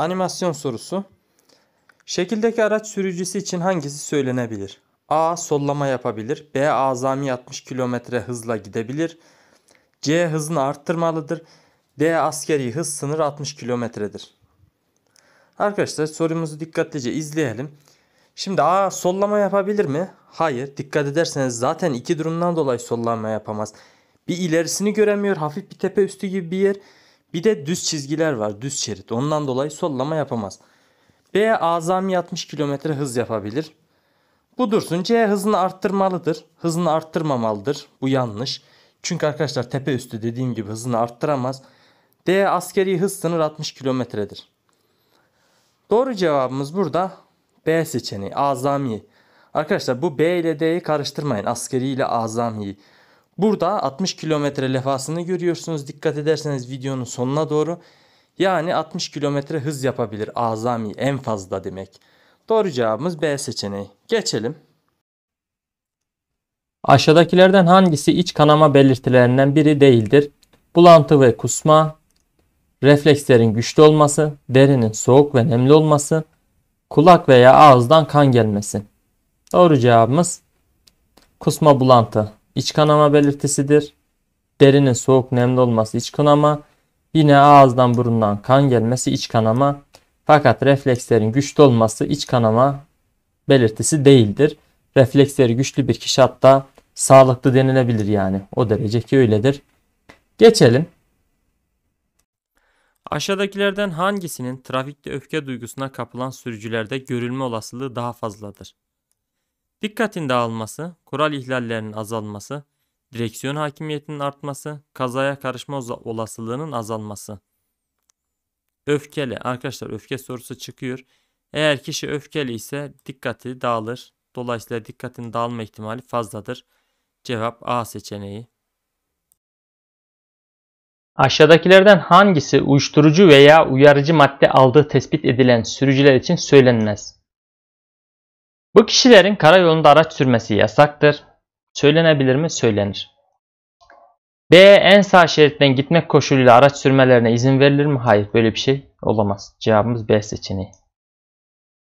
Animasyon sorusu. Şekildeki araç sürücüsü için hangisi söylenebilir? A. Sollama yapabilir. B. Azami 60 km hızla gidebilir. C. Hızını arttırmalıdır. D. Askeri hız sınır 60 kilometredir. Arkadaşlar sorumuzu dikkatlice izleyelim. Şimdi A sollama yapabilir mi? Hayır. Dikkat ederseniz zaten iki durumdan dolayı sollama yapamaz. Bir ilerisini göremiyor. Hafif bir tepe üstü gibi bir yer. Bir de düz çizgiler var düz şerit. Ondan dolayı sollama yapamaz. B azami 60 km hız yapabilir. Bu dursun. C hızını arttırmalıdır. Hızını arttırmamalıdır. Bu yanlış. Çünkü arkadaşlar tepe üstü dediğim gibi hızını arttıramaz. D askeri hız sınır 60 kilometredir. Doğru cevabımız burada B seçeneği azami. Arkadaşlar bu B ile D'yi karıştırmayın. Askeri ile azamiyi. Burada 60 kilometre lefasını görüyorsunuz. Dikkat ederseniz videonun sonuna doğru. Yani 60 kilometre hız yapabilir. Azami en fazla demek. Doğru cevabımız B seçeneği. Geçelim. Aşağıdakilerden hangisi iç kanama belirtilerinden biri değildir? Bulantı ve kusma, reflekslerin güçlü olması, derinin soğuk ve nemli olması, kulak veya ağızdan kan gelmesi. Doğru cevabımız kusma bulantı iç kanama belirtisidir. Derinin soğuk nemli olması iç kanama. Yine ağızdan burundan kan gelmesi iç kanama. Fakat reflekslerin güçlü olması iç kanama belirtisi değildir. Refleksleri güçlü bir kişi hatta sağlıklı denilebilir yani. O derece ki öyledir. Geçelim. Aşağıdakilerden hangisinin trafikte öfke duygusuna kapılan sürücülerde görülme olasılığı daha fazladır? Dikkatin dağılması, kural ihlallerinin azalması, direksiyon hakimiyetinin artması, kazaya karışma olasılığının azalması. Öfkeli. Arkadaşlar öfke sorusu çıkıyor. Eğer kişi öfkeli ise dikkati dağılır. Dolayısıyla dikkatin dağılma ihtimali fazladır. Cevap A seçeneği. Aşağıdakilerden hangisi uyuşturucu veya uyarıcı madde aldığı tespit edilen sürücüler için söylenmez? Bu kişilerin karayolunda araç sürmesi yasaktır. Söylenebilir mi? Söylenir. B. En sağ şeritten gitmek koşuluyla araç sürmelerine izin verilir mi? Hayır. Böyle bir şey olamaz. Cevabımız B seçeneği.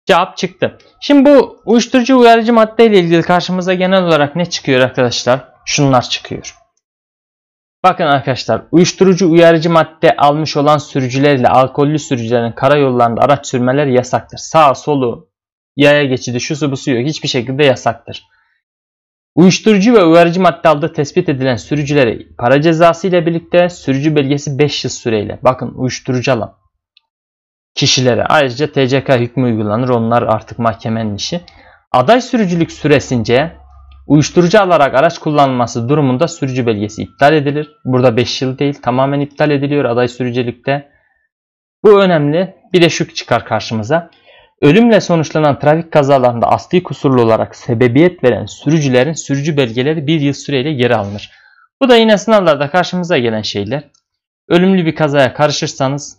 Cevap çıktı. Şimdi bu uyuşturucu uyarıcı madde ile ilgili karşımıza genel olarak ne çıkıyor arkadaşlar? Şunlar çıkıyor. Bakın arkadaşlar uyuşturucu uyarıcı madde almış olan sürücüler ile alkollü sürücülerin karayollarında araç sürmeleri yasaktır. Sağ solu yaya geçidi, bu su yok hiçbir şekilde yasaktır. Uyuşturucu ve uyarıcı madde aldığı tespit edilen sürücülere para cezası ile birlikte sürücü belgesi 5 yıl süreyle bakın uyuşturucu alan kişilere ayrıca TCK hükmü uygulanır onlar artık mahkemenin işi. Aday sürücülük süresince uyuşturucu alarak araç kullanması durumunda sürücü belgesi iptal edilir. Burada 5 yıl değil tamamen iptal ediliyor aday sürücülükte. Bu önemli bir de şu çıkar karşımıza. Ölümle sonuçlanan trafik kazalarında asli kusurlu olarak sebebiyet veren sürücülerin sürücü belgeleri bir yıl süreyle geri alınır. Bu da yine sınavlarda karşımıza gelen şeyler. Ölümlü bir kazaya karışırsanız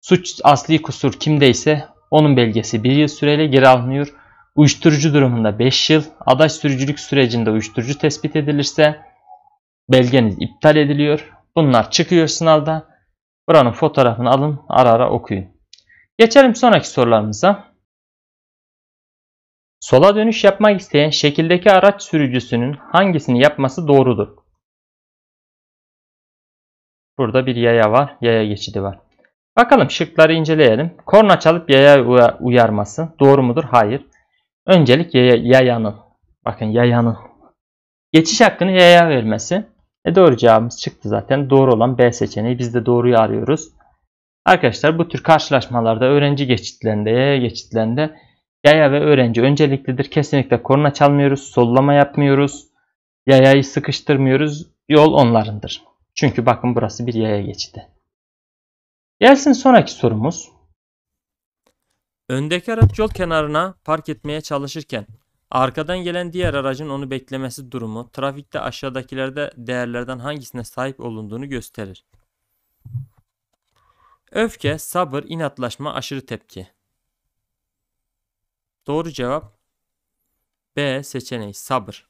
suç asli kusur kimdeyse onun belgesi bir yıl süreyle geri alınıyor. Uyuşturucu durumunda 5 yıl, adaş sürücülük sürecinde uyuşturucu tespit edilirse belgeniz iptal ediliyor. Bunlar çıkıyor sınavda. Buranın fotoğrafını alın ara ara okuyun. Geçelim sonraki sorularımıza. Sola dönüş yapmak isteyen şekildeki araç sürücüsünün hangisini yapması doğrudur? Burada bir yaya var. Yaya geçidi var. Bakalım şıkları inceleyelim. Korna çalıp yaya uyarması doğru mudur? Hayır. Öncelik yaya, yayanın. Bakın yayanın. Geçiş hakkını yaya vermesi. E doğru cevabımız çıktı zaten. Doğru olan B seçeneği. Biz de doğruyu arıyoruz. Arkadaşlar bu tür karşılaşmalarda öğrenci geçitlerinde, yaya geçitlerinde yaya ve öğrenci önceliklidir. Kesinlikle korna çalmıyoruz, sollama yapmıyoruz, yayayı sıkıştırmıyoruz. Yol onlarındır. Çünkü bakın burası bir yaya geçidi. Gelsin sonraki sorumuz. Öndeki araç yol kenarına park etmeye çalışırken arkadan gelen diğer aracın onu beklemesi durumu trafikte aşağıdakilerde değerlerden hangisine sahip olunduğunu gösterir. Öfke, sabır, inatlaşma, aşırı tepki. Doğru cevap B seçeneği sabır.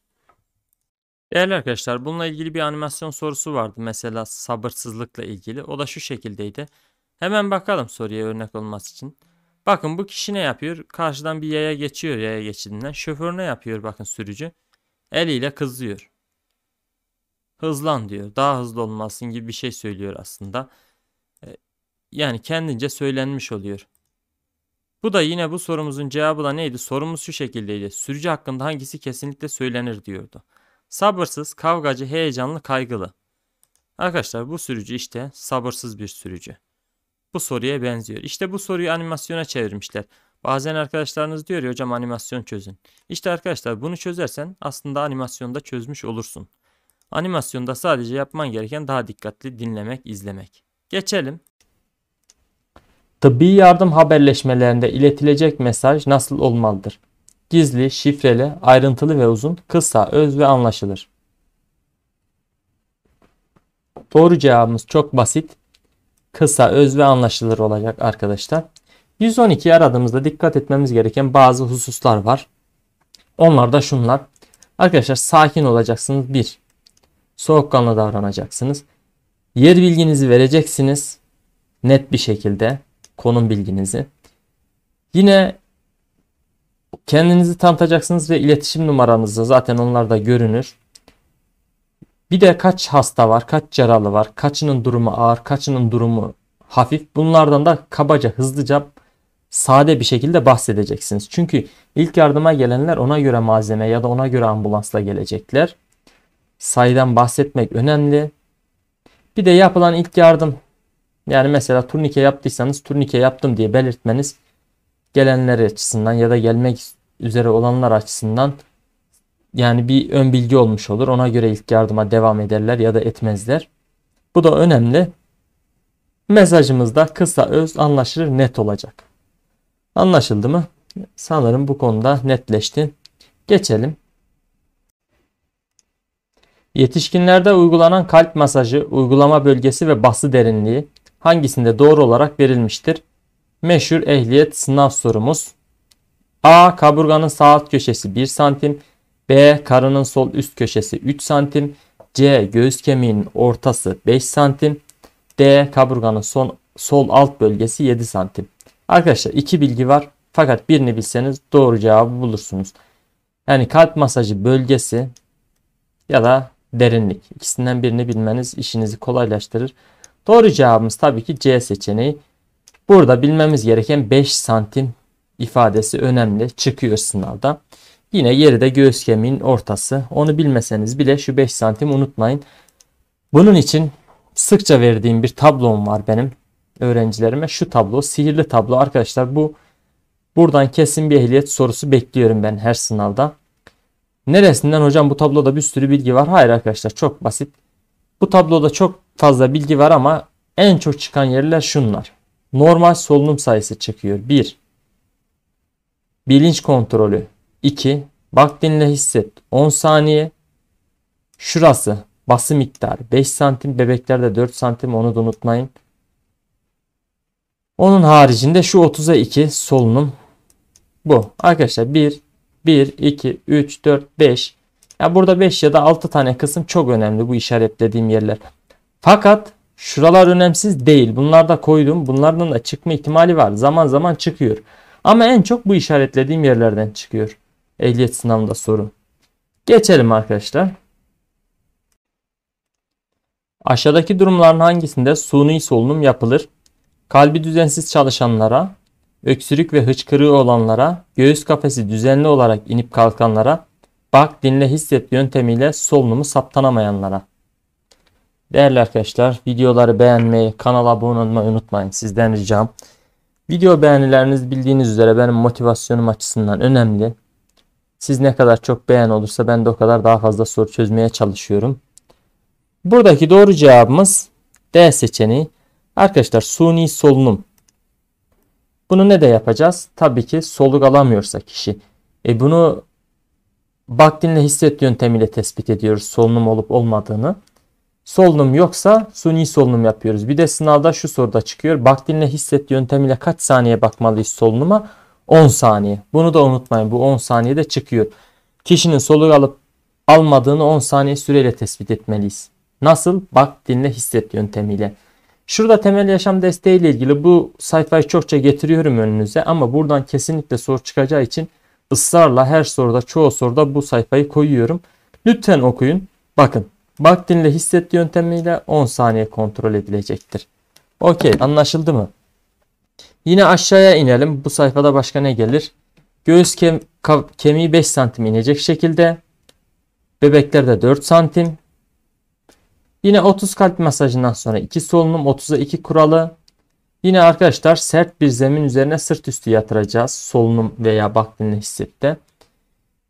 Değerli arkadaşlar bununla ilgili bir animasyon sorusu vardı mesela sabırsızlıkla ilgili. O da şu şekildeydi. Hemen bakalım soruya örnek olması için. Bakın bu kişi ne yapıyor? Karşıdan bir yaya geçiyor yaya geçidinden. Şoför ne yapıyor bakın sürücü? Eliyle kızıyor. Hızlan diyor. Daha hızlı olmasın gibi bir şey söylüyor aslında yani kendince söylenmiş oluyor. Bu da yine bu sorumuzun cevabı da neydi? Sorumuz şu şekildeydi. Sürücü hakkında hangisi kesinlikle söylenir diyordu. Sabırsız, kavgacı, heyecanlı, kaygılı. Arkadaşlar bu sürücü işte sabırsız bir sürücü. Bu soruya benziyor. İşte bu soruyu animasyona çevirmişler. Bazen arkadaşlarınız diyor ya hocam animasyon çözün. İşte arkadaşlar bunu çözersen aslında animasyonda çözmüş olursun. Animasyonda sadece yapman gereken daha dikkatli dinlemek, izlemek. Geçelim Tıbbi yardım haberleşmelerinde iletilecek mesaj nasıl olmalıdır? Gizli, şifreli, ayrıntılı ve uzun, kısa, öz ve anlaşılır. Doğru cevabımız çok basit. Kısa, öz ve anlaşılır olacak arkadaşlar. 112 aradığımızda dikkat etmemiz gereken bazı hususlar var. Onlar da şunlar. Arkadaşlar sakin olacaksınız. 1. Soğukkanlı davranacaksınız. Yer bilginizi vereceksiniz. Net bir şekilde konum bilginizi. Yine kendinizi tanıtacaksınız ve iletişim numaranızı zaten onlarda görünür. Bir de kaç hasta var, kaç yaralı var, kaçının durumu ağır, kaçının durumu hafif. Bunlardan da kabaca, hızlıca, sade bir şekilde bahsedeceksiniz. Çünkü ilk yardıma gelenler ona göre malzeme ya da ona göre ambulansla gelecekler. Sayıdan bahsetmek önemli. Bir de yapılan ilk yardım yani mesela turnike yaptıysanız turnike yaptım diye belirtmeniz gelenler açısından ya da gelmek üzere olanlar açısından yani bir ön bilgi olmuş olur. Ona göre ilk yardıma devam ederler ya da etmezler. Bu da önemli. Mesajımızda kısa, öz, anlaşılır, net olacak. Anlaşıldı mı? Sanırım bu konuda netleşti. Geçelim. Yetişkinlerde uygulanan kalp masajı, uygulama bölgesi ve bası derinliği, hangisinde doğru olarak verilmiştir? Meşhur ehliyet sınav sorumuz. A. Kaburganın sağ alt köşesi 1 santim. B. Karının sol üst köşesi 3 santim. C. Göğüs kemiğinin ortası 5 santim. D. Kaburganın son, sol alt bölgesi 7 santim. Arkadaşlar iki bilgi var. Fakat birini bilseniz doğru cevabı bulursunuz. Yani kalp masajı bölgesi ya da derinlik. ikisinden birini bilmeniz işinizi kolaylaştırır. Doğru cevabımız tabii ki C seçeneği. Burada bilmemiz gereken 5 santim ifadesi önemli çıkıyor sınavda. Yine yeri de göğüs kemiğin ortası. Onu bilmeseniz bile şu 5 santim unutmayın. Bunun için sıkça verdiğim bir tablom var benim öğrencilerime. Şu tablo sihirli tablo arkadaşlar bu buradan kesin bir ehliyet sorusu bekliyorum ben her sınavda. Neresinden hocam bu tabloda bir sürü bilgi var. Hayır arkadaşlar çok basit. Bu tabloda çok fazla bilgi var ama en çok çıkan yerler şunlar. Normal solunum sayısı çıkıyor. 1. Bilinç kontrolü. 2. Bak dinle hisset. 10 saniye. Şurası bası miktarı 5 santim bebeklerde 4 santim onu da unutmayın. Onun haricinde şu 30'a 2 solunum bu. Arkadaşlar 1, 1, 2, 3, 4, 5 ya burada 5 ya da 6 tane kısım çok önemli bu işaretlediğim yerler. Fakat şuralar önemsiz değil. Bunlar da koydum. Bunlardan da çıkma ihtimali var. Zaman zaman çıkıyor. Ama en çok bu işaretlediğim yerlerden çıkıyor. Ehliyet sınavında sorun. Geçelim arkadaşlar. Aşağıdaki durumların hangisinde suni solunum yapılır? Kalbi düzensiz çalışanlara, öksürük ve hıçkırığı olanlara, göğüs kafesi düzenli olarak inip kalkanlara, Bak dinle hisset yöntemiyle solunumu saptanamayanlara. Değerli arkadaşlar videoları beğenmeyi, kanala abone olmayı unutmayın. Sizden ricam. Video beğenileriniz bildiğiniz üzere benim motivasyonum açısından önemli. Siz ne kadar çok beğen olursa ben de o kadar daha fazla soru çözmeye çalışıyorum. Buradaki doğru cevabımız D seçeneği. Arkadaşlar suni solunum. Bunu ne de yapacağız? Tabii ki soluk alamıyorsa kişi. E bunu baktinle hisset yöntemiyle tespit ediyoruz solunum olup olmadığını. Solunum yoksa suni solunum yapıyoruz. Bir de sınavda şu soruda çıkıyor. Baktinle hisset yöntemiyle kaç saniye bakmalıyız solunuma? 10 saniye. Bunu da unutmayın. Bu 10 saniyede çıkıyor. Kişinin soluk alıp almadığını 10 saniye süreyle tespit etmeliyiz. Nasıl? Bak, dinle, hisset yöntemiyle. Şurada temel yaşam desteği ile ilgili bu sayfayı çokça getiriyorum önünüze ama buradan kesinlikle soru çıkacağı için ısrarla her soruda çoğu soruda bu sayfayı koyuyorum. Lütfen okuyun. Bakın Bakhtin'le hisset yöntemiyle 10 saniye kontrol edilecektir. Okey anlaşıldı mı? Yine aşağıya inelim. Bu sayfada başka ne gelir? Göğüs kem kemiği 5 santim inecek şekilde. Bebeklerde 4 santim. Yine 30 kalp masajından sonra 2 solunum 30'a 2 kuralı. Yine arkadaşlar sert bir zemin üzerine sırt üstü yatıracağız. Solunum veya baklini hissette.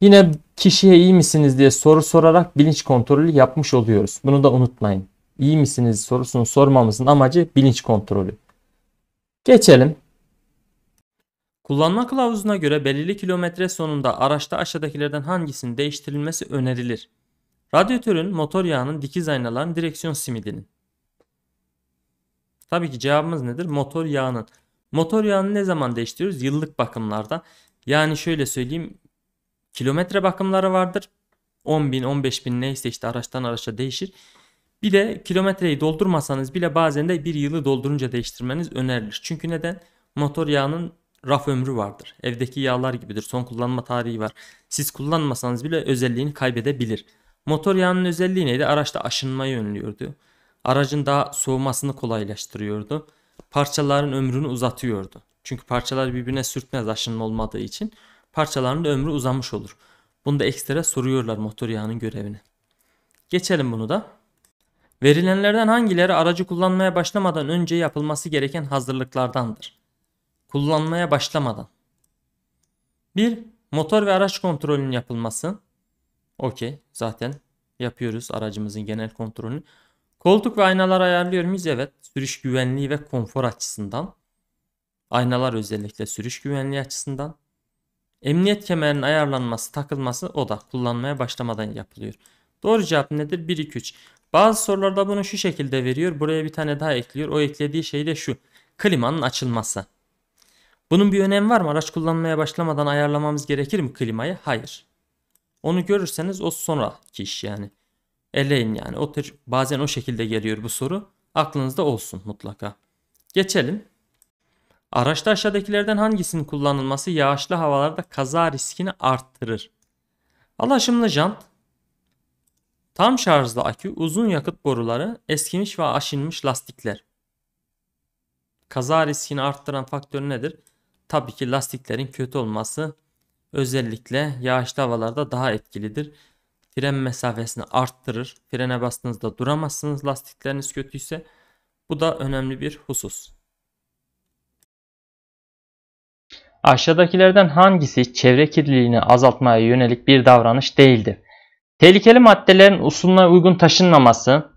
Yine kişiye iyi misiniz diye soru sorarak bilinç kontrolü yapmış oluyoruz. Bunu da unutmayın. İyi misiniz sorusunu sormamızın amacı bilinç kontrolü. Geçelim. Kullanma kılavuzuna göre belirli kilometre sonunda araçta aşağıdakilerden hangisinin değiştirilmesi önerilir? Radyatörün, motor yağının, dikiz aynaların, direksiyon simidinin. Tabii ki cevabımız nedir? Motor yağının. Motor yağını ne zaman değiştiriyoruz? Yıllık bakımlarda. Yani şöyle söyleyeyim. Kilometre bakımları vardır. 10 bin, 15 bin neyse işte araçtan araça değişir. Bir de kilometreyi doldurmasanız bile bazen de bir yılı doldurunca değiştirmeniz önerilir. Çünkü neden? Motor yağının raf ömrü vardır. Evdeki yağlar gibidir. Son kullanma tarihi var. Siz kullanmasanız bile özelliğini kaybedebilir. Motor yağının özelliği neydi? Araçta aşınmayı önlüyordu aracın daha soğumasını kolaylaştırıyordu. Parçaların ömrünü uzatıyordu. Çünkü parçalar birbirine sürtmez aşınma olmadığı için parçaların da ömrü uzamış olur. Bunu da ekstra soruyorlar motor yağının görevini. Geçelim bunu da. Verilenlerden hangileri aracı kullanmaya başlamadan önce yapılması gereken hazırlıklardandır? Kullanmaya başlamadan. 1. Motor ve araç kontrolünün yapılması. Okey zaten yapıyoruz aracımızın genel kontrolünü. Koltuk ve aynalar ayarlıyor muyuz? Evet. Sürüş güvenliği ve konfor açısından. Aynalar özellikle sürüş güvenliği açısından. Emniyet kemerinin ayarlanması, takılması o da kullanmaya başlamadan yapılıyor. Doğru cevap nedir? 1, 2, 3. Bazı sorularda bunu şu şekilde veriyor. Buraya bir tane daha ekliyor. O eklediği şey de şu. Klimanın açılması. Bunun bir önemi var mı? Araç kullanmaya başlamadan ayarlamamız gerekir mi klimayı? Hayır. Onu görürseniz o sonraki iş yani. Eleyin yani. O tür, bazen o şekilde geliyor bu soru. Aklınızda olsun mutlaka. Geçelim. Araçta aşağıdakilerden hangisinin kullanılması yağışlı havalarda kaza riskini arttırır? Alaşımlı jant, tam şarjlı akü, uzun yakıt boruları, eskimiş ve aşınmış lastikler. Kaza riskini arttıran faktör nedir? Tabii ki lastiklerin kötü olması özellikle yağışlı havalarda daha etkilidir fren mesafesini arttırır. Frene bastığınızda duramazsınız lastikleriniz kötüyse. Bu da önemli bir husus. Aşağıdakilerden hangisi çevre kirliliğini azaltmaya yönelik bir davranış değildir? Tehlikeli maddelerin usuluna uygun taşınmaması,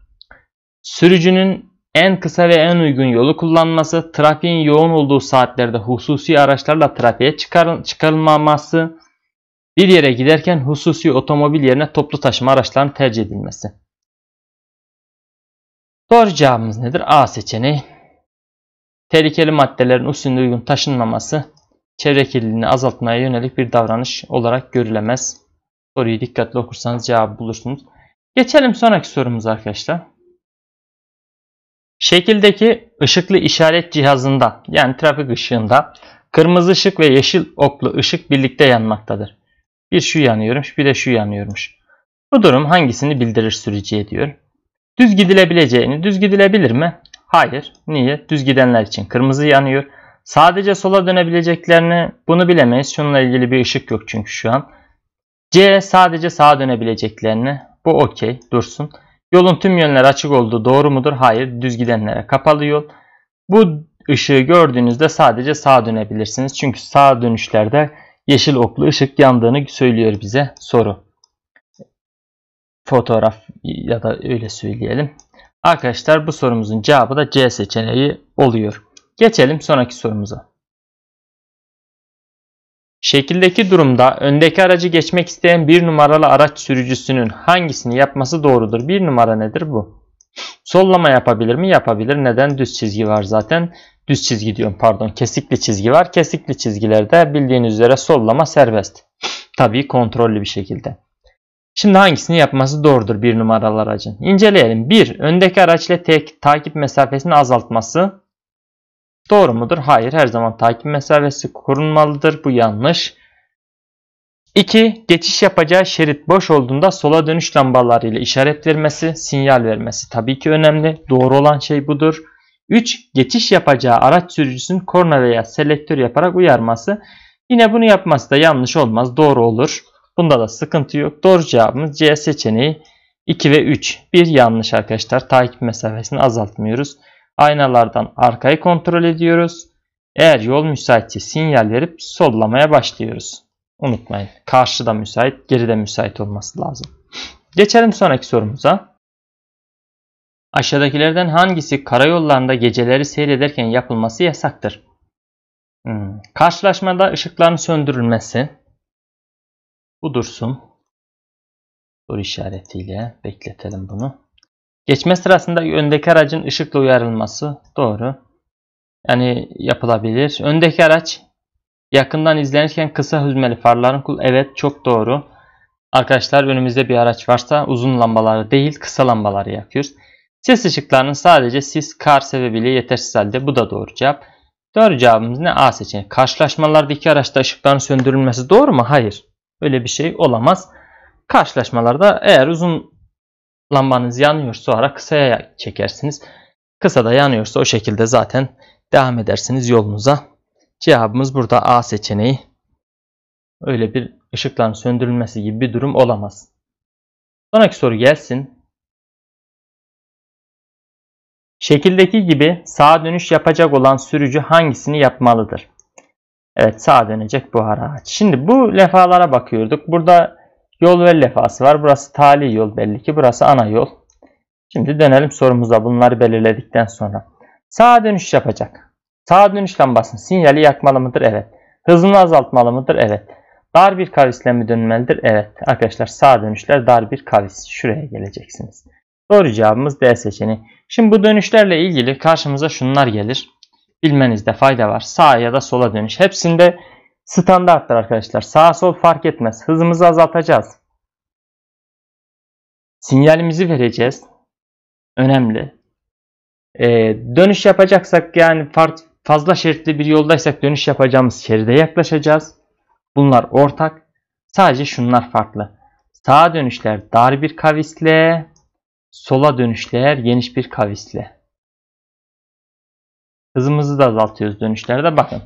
sürücünün en kısa ve en uygun yolu kullanması, trafiğin yoğun olduğu saatlerde hususi araçlarla trafiğe çıkar, çıkarılmaması, bir yere giderken hususi otomobil yerine toplu taşıma araçlarının tercih edilmesi. Doğru cevabımız nedir? A seçeneği. Tehlikeli maddelerin usulüne uygun taşınmaması çevre kirliliğini azaltmaya yönelik bir davranış olarak görülemez. Soruyu dikkatli okursanız cevabı bulursunuz. Geçelim sonraki sorumuz arkadaşlar. Şekildeki ışıklı işaret cihazında yani trafik ışığında kırmızı ışık ve yeşil oklu ışık birlikte yanmaktadır. Bir şu yanıyormuş bir de şu yanıyormuş. Bu durum hangisini bildirir sürücüye diyor. Düz gidilebileceğini düz gidilebilir mi? Hayır. Niye? Düz gidenler için kırmızı yanıyor. Sadece sola dönebileceklerini bunu bilemeyiz. Şununla ilgili bir ışık yok çünkü şu an. C sadece sağa dönebileceklerini. Bu okey dursun. Yolun tüm yönler açık olduğu doğru mudur? Hayır. Düz gidenlere kapalı yol. Bu ışığı gördüğünüzde sadece sağa dönebilirsiniz. Çünkü sağ dönüşlerde yeşil oklu ışık yandığını söylüyor bize soru. Fotoğraf ya da öyle söyleyelim. Arkadaşlar bu sorumuzun cevabı da C seçeneği oluyor. Geçelim sonraki sorumuza. Şekildeki durumda öndeki aracı geçmek isteyen bir numaralı araç sürücüsünün hangisini yapması doğrudur? Bir numara nedir bu? Sollama yapabilir mi? Yapabilir. Neden? Düz çizgi var zaten düz çizgi diyorum pardon kesikli çizgi var. Kesikli çizgilerde bildiğiniz üzere sollama serbest. Tabii kontrollü bir şekilde. Şimdi hangisini yapması doğrudur bir numaralı aracın? İnceleyelim. 1. Öndeki araç ile tek, takip mesafesini azaltması doğru mudur? Hayır. Her zaman takip mesafesi korunmalıdır. Bu yanlış. 2. Geçiş yapacağı şerit boş olduğunda sola dönüş lambalarıyla işaret vermesi, sinyal vermesi tabii ki önemli. Doğru olan şey budur. 3. Geçiş yapacağı araç sürücüsünün korna veya selektör yaparak uyarması. Yine bunu yapması da yanlış olmaz. Doğru olur. Bunda da sıkıntı yok. Doğru cevabımız C seçeneği 2 ve 3. Bir yanlış arkadaşlar. Takip mesafesini azaltmıyoruz. Aynalardan arkayı kontrol ediyoruz. Eğer yol müsaitse sinyal verip sollamaya başlıyoruz. Unutmayın karşıda müsait geride müsait olması lazım. Geçelim sonraki sorumuza. Aşağıdakilerden hangisi karayollarında geceleri seyrederken yapılması yasaktır? Hmm. Karşılaşmada ışıkların söndürülmesi. Bu dursun. Dur işaretiyle bekletelim bunu. Geçme sırasında öndeki aracın ışıkla uyarılması. Doğru. Yani yapılabilir. Öndeki araç yakından izlenirken kısa hüzmeli farların kul. Evet çok doğru. Arkadaşlar önümüzde bir araç varsa uzun lambaları değil kısa lambaları yakıyoruz. Sis ışıklarının sadece sis kar sebebiyle yetersiz halde. Bu da doğru cevap. Doğru cevabımız ne? A seçeneği. Karşılaşmalarda iki araçta ışıkların söndürülmesi doğru mu? Hayır. Öyle bir şey olamaz. Karşılaşmalarda eğer uzun lambanız yanıyorsa o ara kısaya çekersiniz. Kısa da yanıyorsa o şekilde zaten devam edersiniz yolunuza. Cevabımız burada A seçeneği. Öyle bir ışıkların söndürülmesi gibi bir durum olamaz. Sonraki soru gelsin. Şekildeki gibi sağa dönüş yapacak olan sürücü hangisini yapmalıdır? Evet sağa dönecek bu araç. Şimdi bu lefalara bakıyorduk. Burada yol ve lefası var. Burası tali yol belli ki. Burası ana yol. Şimdi dönelim sorumuza bunları belirledikten sonra. Sağa dönüş yapacak. Sağa dönüş lambasının sinyali yakmalı mıdır? Evet. Hızını azaltmalı mıdır? Evet. Dar bir kavisle mi dönmelidir? Evet. Arkadaşlar sağ dönüşler dar bir kavis. Şuraya geleceksiniz. Doğru cevabımız D seçeneği. Şimdi bu dönüşlerle ilgili karşımıza şunlar gelir. Bilmenizde fayda var. Sağa ya da sola dönüş. Hepsinde standarttır arkadaşlar. Sağa sol fark etmez. Hızımızı azaltacağız. Sinyalimizi vereceğiz. Önemli. Ee, dönüş yapacaksak yani fazla şeritli bir yoldaysak dönüş yapacağımız şeride yaklaşacağız. Bunlar ortak. Sadece şunlar farklı. Sağa dönüşler dar bir kavisle sola dönüşler geniş bir kavisle. Hızımızı da azaltıyoruz dönüşlerde. Bakın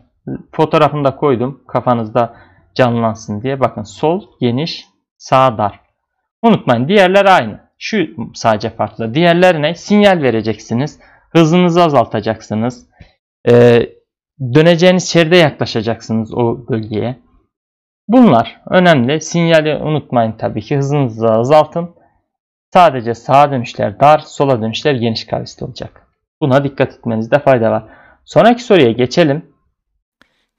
fotoğrafını da koydum kafanızda canlansın diye. Bakın sol geniş sağ dar. Unutmayın diğerler aynı. Şu sadece farklı. Diğerlerine sinyal vereceksiniz. Hızınızı azaltacaksınız. Ee, döneceğiniz şeride yaklaşacaksınız o bölgeye. Bunlar önemli. Sinyali unutmayın tabii ki. Hızınızı azaltın. Sadece sağa dönüşler dar, sola dönüşler geniş karesi olacak. Buna dikkat etmenizde fayda var. Sonraki soruya geçelim.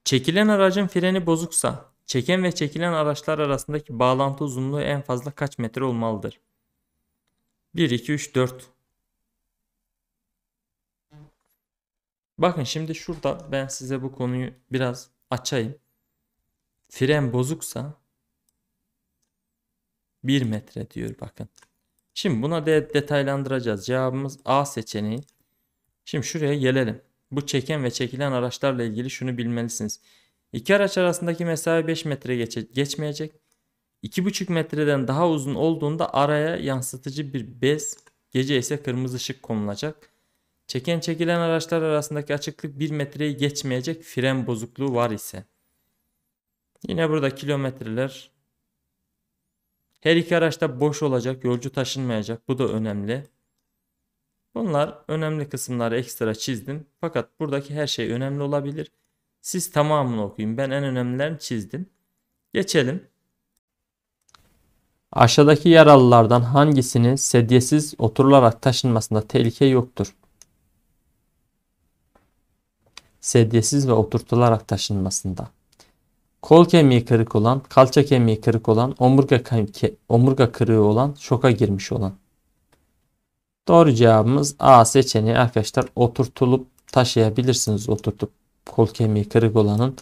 Çekilen aracın freni bozuksa çeken ve çekilen araçlar arasındaki bağlantı uzunluğu en fazla kaç metre olmalıdır? 1, 2, 3, 4. Bakın şimdi şurada ben size bu konuyu biraz açayım. Fren bozuksa 1 metre diyor bakın. Şimdi buna de detaylandıracağız. Cevabımız A seçeneği. Şimdi şuraya gelelim. Bu çeken ve çekilen araçlarla ilgili şunu bilmelisiniz. İki araç arasındaki mesafe 5 metre geçe geçmeyecek. 2,5 metreden daha uzun olduğunda araya yansıtıcı bir bez, gece ise kırmızı ışık konulacak. Çeken çekilen araçlar arasındaki açıklık 1 metreyi geçmeyecek fren bozukluğu var ise. Yine burada kilometreler her iki araç da boş olacak. Yolcu taşınmayacak. Bu da önemli. Bunlar önemli kısımları ekstra çizdim. Fakat buradaki her şey önemli olabilir. Siz tamamını okuyun. Ben en önemlilerini çizdim. Geçelim. Aşağıdaki yaralılardan hangisinin sedyesiz oturularak taşınmasında tehlike yoktur? Sedyesiz ve oturtularak taşınmasında. Kol kemiği kırık olan, kalça kemiği kırık olan, omurga, ke omurga kırığı olan, şoka girmiş olan. Doğru cevabımız A seçeneği arkadaşlar oturtulup taşıyabilirsiniz oturtup kol kemiği kırık olanın.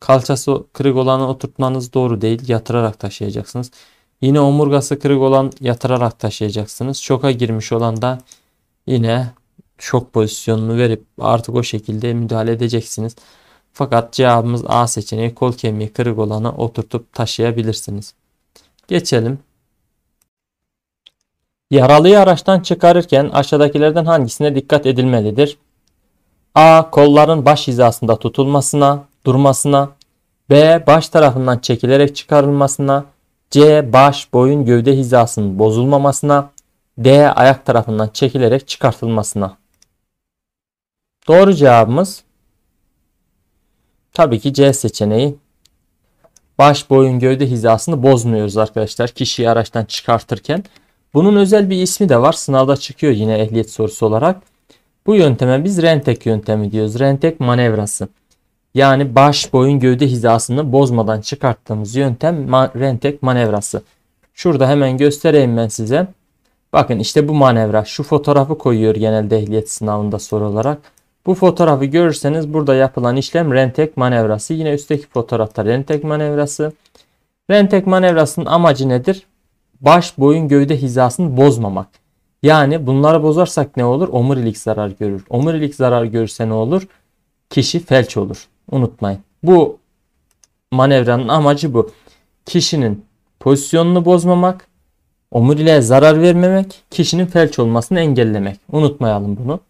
Kalçası kırık olanı oturtmanız doğru değil yatırarak taşıyacaksınız. Yine omurgası kırık olan yatırarak taşıyacaksınız. Şoka girmiş olan da yine şok pozisyonunu verip artık o şekilde müdahale edeceksiniz. Fakat cevabımız A seçeneği kol kemiği kırık olanı oturtup taşıyabilirsiniz. Geçelim. Yaralıyı araçtan çıkarırken aşağıdakilerden hangisine dikkat edilmelidir? A. Kolların baş hizasında tutulmasına, durmasına. B. Baş tarafından çekilerek çıkarılmasına. C. Baş, boyun, gövde hizasının bozulmamasına. D. Ayak tarafından çekilerek çıkartılmasına. Doğru cevabımız Tabii ki C seçeneği baş boyun gövde hizasını bozmuyoruz arkadaşlar kişiyi araçtan çıkartırken. Bunun özel bir ismi de var. Sınavda çıkıyor yine ehliyet sorusu olarak. Bu yönteme biz rentek yöntemi diyoruz. Rentek manevrası. Yani baş boyun gövde hizasını bozmadan çıkarttığımız yöntem rentek manevrası. Şurada hemen göstereyim ben size. Bakın işte bu manevra. Şu fotoğrafı koyuyor genelde ehliyet sınavında soru olarak. Bu fotoğrafı görürseniz burada yapılan işlem rentek manevrası. Yine üstteki fotoğrafta rentek manevrası. Rentek manevrasının amacı nedir? Baş, boyun, gövde hizasını bozmamak. Yani bunları bozarsak ne olur? Omurilik zarar görür. Omurilik zarar görürse ne olur? Kişi felç olur. Unutmayın. Bu manevranın amacı bu. Kişinin pozisyonunu bozmamak, omuriliğe zarar vermemek, kişinin felç olmasını engellemek. Unutmayalım bunu.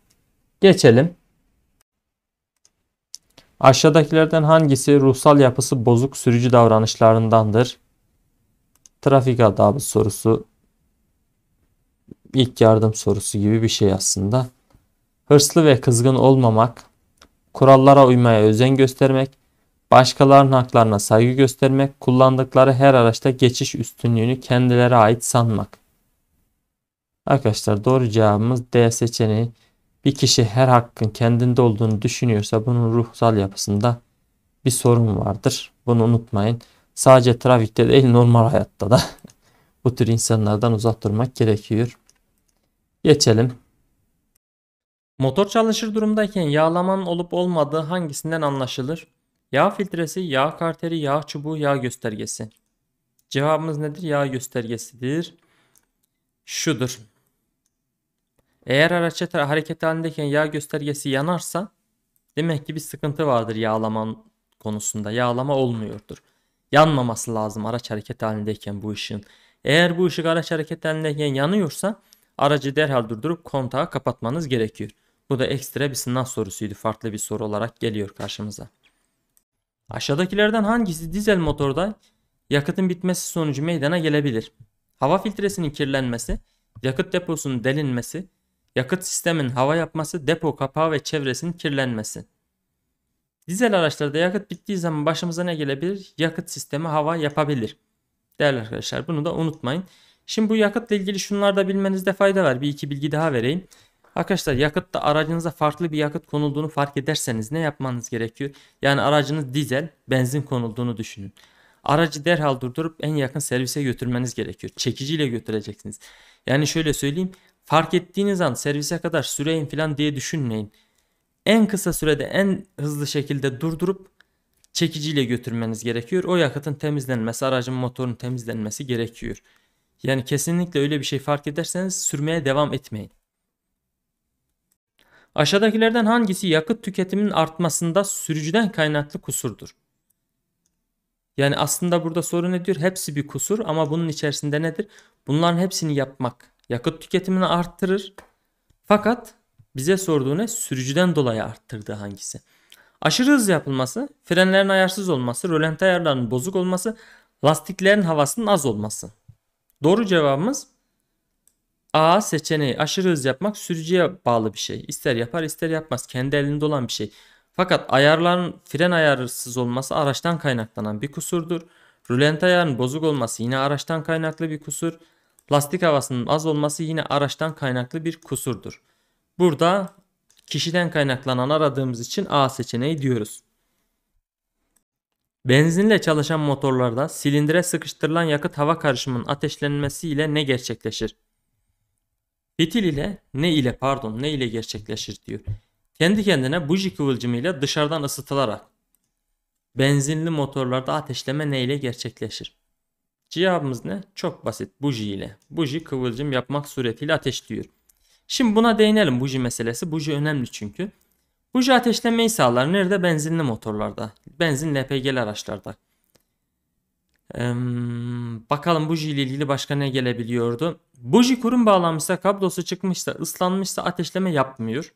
Geçelim. Aşağıdakilerden hangisi ruhsal yapısı bozuk sürücü davranışlarındandır? Trafik adabı sorusu, ilk yardım sorusu gibi bir şey aslında. Hırslı ve kızgın olmamak, kurallara uymaya özen göstermek, başkalarının haklarına saygı göstermek, kullandıkları her araçta geçiş üstünlüğünü kendilerine ait sanmak. Arkadaşlar doğru cevabımız D seçeneği. Bir kişi her hakkın kendinde olduğunu düşünüyorsa bunun ruhsal yapısında bir sorun vardır. Bunu unutmayın. Sadece trafikte değil normal hayatta da bu tür insanlardan uzak durmak gerekiyor. Geçelim. Motor çalışır durumdayken yağlamanın olup olmadığı hangisinden anlaşılır? Yağ filtresi, yağ karteri, yağ çubuğu, yağ göstergesi. Cevabımız nedir? Yağ göstergesidir. Şudur. Eğer araçta hareket halindeyken yağ göstergesi yanarsa demek ki bir sıkıntı vardır yağlaman konusunda. Yağlama olmuyordur. Yanmaması lazım araç hareket halindeyken bu ışığın. Eğer bu ışık araç hareket halindeyken yanıyorsa aracı derhal durdurup kontağı kapatmanız gerekiyor. Bu da ekstra bir sınav sorusuydu. Farklı bir soru olarak geliyor karşımıza. Aşağıdakilerden hangisi dizel motorda yakıtın bitmesi sonucu meydana gelebilir? Hava filtresinin kirlenmesi, yakıt deposunun delinmesi, yakıt sistemin hava yapması, depo kapağı ve çevresinin kirlenmesi. Dizel araçlarda yakıt bittiği zaman başımıza ne gelebilir? Yakıt sistemi hava yapabilir. Değerli arkadaşlar bunu da unutmayın. Şimdi bu yakıtla ilgili şunlarda bilmenizde fayda var. Bir iki bilgi daha vereyim. Arkadaşlar yakıtta aracınıza farklı bir yakıt konulduğunu fark ederseniz ne yapmanız gerekiyor? Yani aracınız dizel, benzin konulduğunu düşünün. Aracı derhal durdurup en yakın servise götürmeniz gerekiyor. Çekiciyle götüreceksiniz. Yani şöyle söyleyeyim. Fark ettiğiniz an servise kadar süreyim falan diye düşünmeyin. En kısa sürede en hızlı şekilde durdurup çekiciyle götürmeniz gerekiyor. O yakıtın temizlenmesi, aracın motorun temizlenmesi gerekiyor. Yani kesinlikle öyle bir şey fark ederseniz sürmeye devam etmeyin. Aşağıdakilerden hangisi yakıt tüketiminin artmasında sürücüden kaynaklı kusurdur? Yani aslında burada soru ne diyor? Hepsi bir kusur ama bunun içerisinde nedir? Bunların hepsini yapmak yakıt tüketimini arttırır. Fakat bize sorduğu ne? Sürücüden dolayı arttırdığı hangisi? Aşırı hız yapılması, frenlerin ayarsız olması, rölanti ayarlarının bozuk olması, lastiklerin havasının az olması. Doğru cevabımız A seçeneği aşırı hız yapmak sürücüye bağlı bir şey. İster yapar ister yapmaz. Kendi elinde olan bir şey. Fakat ayarların fren ayarsız olması araçtan kaynaklanan bir kusurdur. Rölanti ayarının bozuk olması yine araçtan kaynaklı bir kusur. Lastik havasının az olması yine araçtan kaynaklı bir kusurdur. Burada kişiden kaynaklanan aradığımız için A seçeneği diyoruz. Benzinle çalışan motorlarda silindire sıkıştırılan yakıt hava karışımının ateşlenmesi ile ne gerçekleşir? Fitil ile ne ile pardon ne ile gerçekleşir diyor. Kendi kendine buji kıvılcımıyla dışarıdan ısıtılarak benzinli motorlarda ateşleme ne ile gerçekleşir? Cevabımız ne? Çok basit. Buji ile. Buji kıvılcım yapmak suretiyle ateşliyor. Şimdi buna değinelim buji meselesi. Buji önemli çünkü. Buji ateşlemeyi sağlar. Nerede? Benzinli motorlarda. Benzin LPG'li araçlarda. Ee, bakalım buji ile ilgili başka ne gelebiliyordu? Buji kurum bağlanmışsa, kablosu çıkmışsa, ıslanmışsa ateşleme yapmıyor.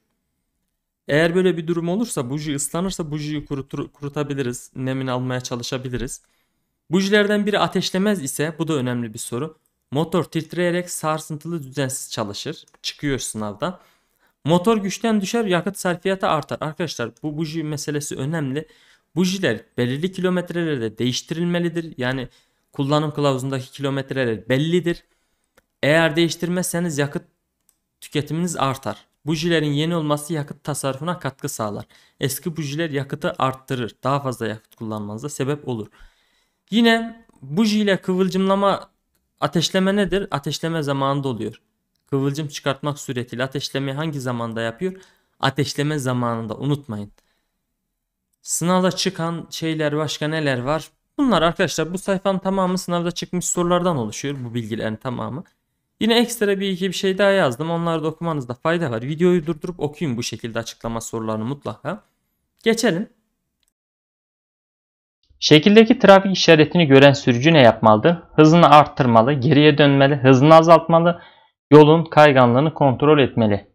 Eğer böyle bir durum olursa buji ıslanırsa bujiyi kurutur, kurutabiliriz. Nemini almaya çalışabiliriz. Bujilerden biri ateşlemez ise bu da önemli bir soru. Motor titreyerek sarsıntılı düzensiz çalışır. Çıkıyor sınavdan. Motor güçten düşer yakıt sarfiyatı artar. Arkadaşlar bu buji meselesi önemli. Bujiler belirli kilometrelerde değiştirilmelidir. Yani kullanım kılavuzundaki kilometreler bellidir. Eğer değiştirmezseniz yakıt tüketiminiz artar. Bujilerin yeni olması yakıt tasarrufuna katkı sağlar. Eski bujiler yakıtı arttırır. Daha fazla yakıt kullanmanıza sebep olur. Yine buji ile kıvılcımlama ateşleme nedir? Ateşleme zamanında oluyor. Kıvılcım çıkartmak suretiyle ateşlemeyi hangi zamanda yapıyor? Ateşleme zamanında unutmayın. Sınavda çıkan şeyler başka neler var? Bunlar arkadaşlar bu sayfanın tamamı sınavda çıkmış sorulardan oluşuyor bu bilgilerin tamamı. Yine ekstra bir iki bir şey daha yazdım. Onları da okumanızda fayda var. Videoyu durdurup okuyun bu şekilde açıklama sorularını mutlaka. Geçelim. Şekildeki trafik işaretini gören sürücü ne yapmalı? Hızını arttırmalı, geriye dönmeli, hızını azaltmalı, yolun kayganlığını kontrol etmeli.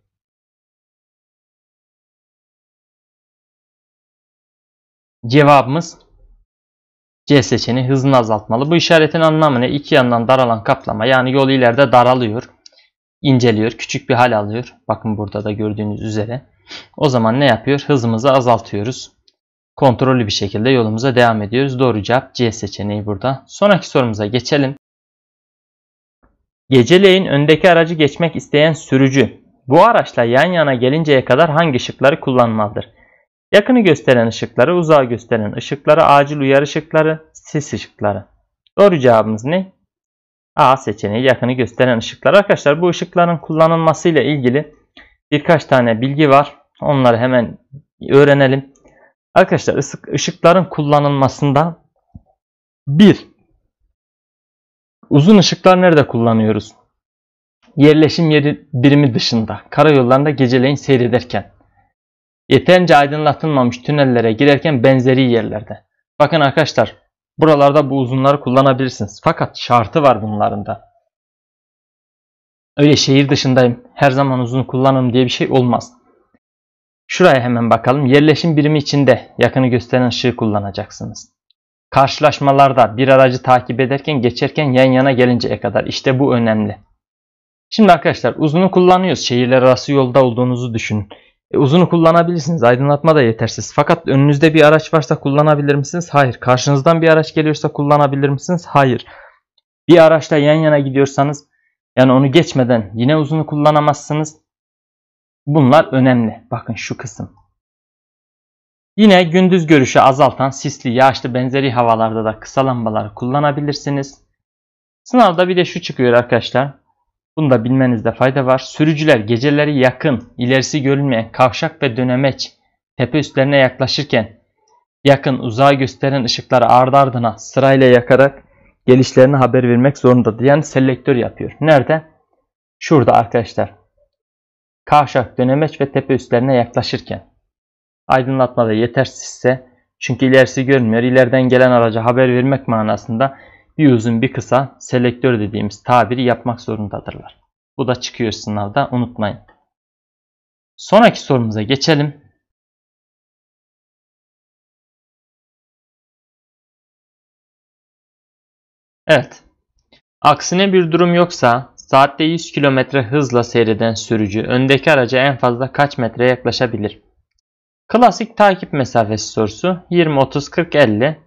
Cevabımız C seçeneği hızını azaltmalı. Bu işaretin anlamı ne? İki yandan daralan kaplama yani yol ileride daralıyor, inceliyor, küçük bir hal alıyor. Bakın burada da gördüğünüz üzere. O zaman ne yapıyor? Hızımızı azaltıyoruz kontrollü bir şekilde yolumuza devam ediyoruz. Doğru cevap C seçeneği burada. Sonraki sorumuza geçelim. Geceleyin öndeki aracı geçmek isteyen sürücü bu araçla yan yana gelinceye kadar hangi ışıkları kullanmalıdır? Yakını gösteren ışıkları, uzağı gösteren ışıkları, acil uyarı ışıkları, sis ışıkları. Doğru cevabımız ne? A seçeneği yakını gösteren ışıklar. Arkadaşlar bu ışıkların kullanılmasıyla ilgili birkaç tane bilgi var. Onları hemen öğrenelim. Arkadaşlar ışıkların kullanılmasında bir Uzun ışıklar nerede kullanıyoruz? Yerleşim yeri birimi dışında, karayollarında geceleyin seyrederken, yeterince aydınlatılmamış tünellere girerken benzeri yerlerde. Bakın arkadaşlar, buralarda bu uzunları kullanabilirsiniz. Fakat şartı var bunların da. Öyle şehir dışındayım, her zaman uzun kullanırım diye bir şey olmaz. Şuraya hemen bakalım. Yerleşim birimi içinde yakını gösteren ışığı kullanacaksınız. Karşılaşmalarda bir aracı takip ederken geçerken yan yana gelinceye kadar. İşte bu önemli. Şimdi arkadaşlar uzunu kullanıyoruz. Şehirler arası yolda olduğunuzu düşünün. E, uzunu kullanabilirsiniz. Aydınlatma da yetersiz. Fakat önünüzde bir araç varsa kullanabilir misiniz? Hayır. Karşınızdan bir araç geliyorsa kullanabilir misiniz? Hayır. Bir araçla yan yana gidiyorsanız yani onu geçmeden yine uzunu kullanamazsınız. Bunlar önemli. Bakın şu kısım. Yine gündüz görüşü azaltan sisli, yağışlı benzeri havalarda da kısa lambaları kullanabilirsiniz. Sınavda bir de şu çıkıyor arkadaşlar. Bunu da bilmenizde fayda var. Sürücüler geceleri yakın, ilerisi görünmeyen kavşak ve dönemeç tepe üstlerine yaklaşırken yakın, uzağa gösteren ışıkları ardı ardına sırayla yakarak gelişlerini haber vermek zorundadır. Yani selektör yapıyor. Nerede? Şurada arkadaşlar. Kavşak, dönemeç ve tepe üstlerine yaklaşırken. Aydınlatma da yetersizse çünkü ilerisi görünmüyor. ileriden gelen araca haber vermek manasında bir uzun bir kısa selektör dediğimiz tabiri yapmak zorundadırlar. Bu da çıkıyor sınavda unutmayın. Sonraki sorumuza geçelim. Evet. Aksine bir durum yoksa Saatte 100 km hızla seyreden sürücü öndeki araca en fazla kaç metre yaklaşabilir? Klasik takip mesafesi sorusu 20, 30, 40, 50.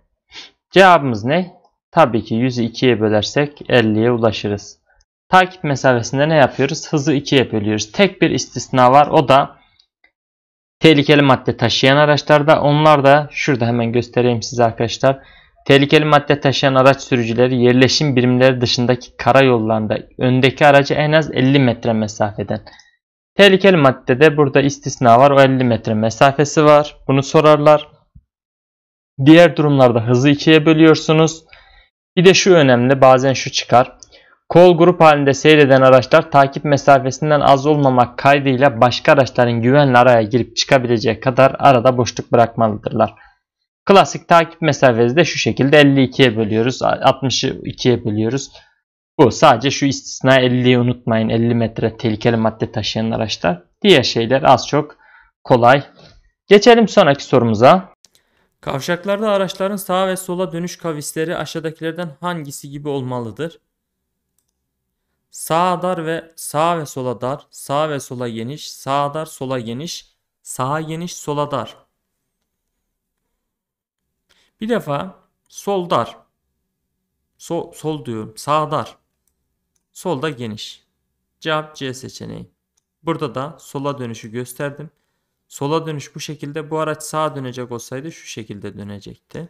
Cevabımız ne? Tabii ki 100'ü 2'ye bölersek 50'ye ulaşırız. Takip mesafesinde ne yapıyoruz? Hızı 2'ye bölüyoruz. Tek bir istisna var o da tehlikeli madde taşıyan araçlarda. Onlar da şurada hemen göstereyim size arkadaşlar. Tehlikeli madde taşıyan araç sürücüleri yerleşim birimleri dışındaki karayollarında öndeki aracı en az 50 metre mesafeden. Tehlikeli maddede burada istisna var. O 50 metre mesafesi var. Bunu sorarlar. Diğer durumlarda hızı ikiye bölüyorsunuz. Bir de şu önemli bazen şu çıkar. Kol grup halinde seyreden araçlar takip mesafesinden az olmamak kaydıyla başka araçların güvenli araya girip çıkabileceği kadar arada boşluk bırakmalıdırlar. Klasik takip mesafesi de şu şekilde 52'ye bölüyoruz. 62'ye bölüyoruz. Bu sadece şu istisna 50'yi unutmayın. 50 metre tehlikeli madde taşıyan araçlar. Diğer şeyler az çok kolay. Geçelim sonraki sorumuza. Kavşaklarda araçların sağa ve sola dönüş kavisleri aşağıdakilerden hangisi gibi olmalıdır? Sağa dar ve sağa ve sola dar, sağa ve sola geniş, sağa dar, sola geniş, sağa geniş, sola dar. Bir defa sol dar. Sol, sol diyorum. Sağ dar. Solda geniş. Cevap C seçeneği. Burada da sola dönüşü gösterdim. Sola dönüş bu şekilde. Bu araç sağa dönecek olsaydı şu şekilde dönecekti.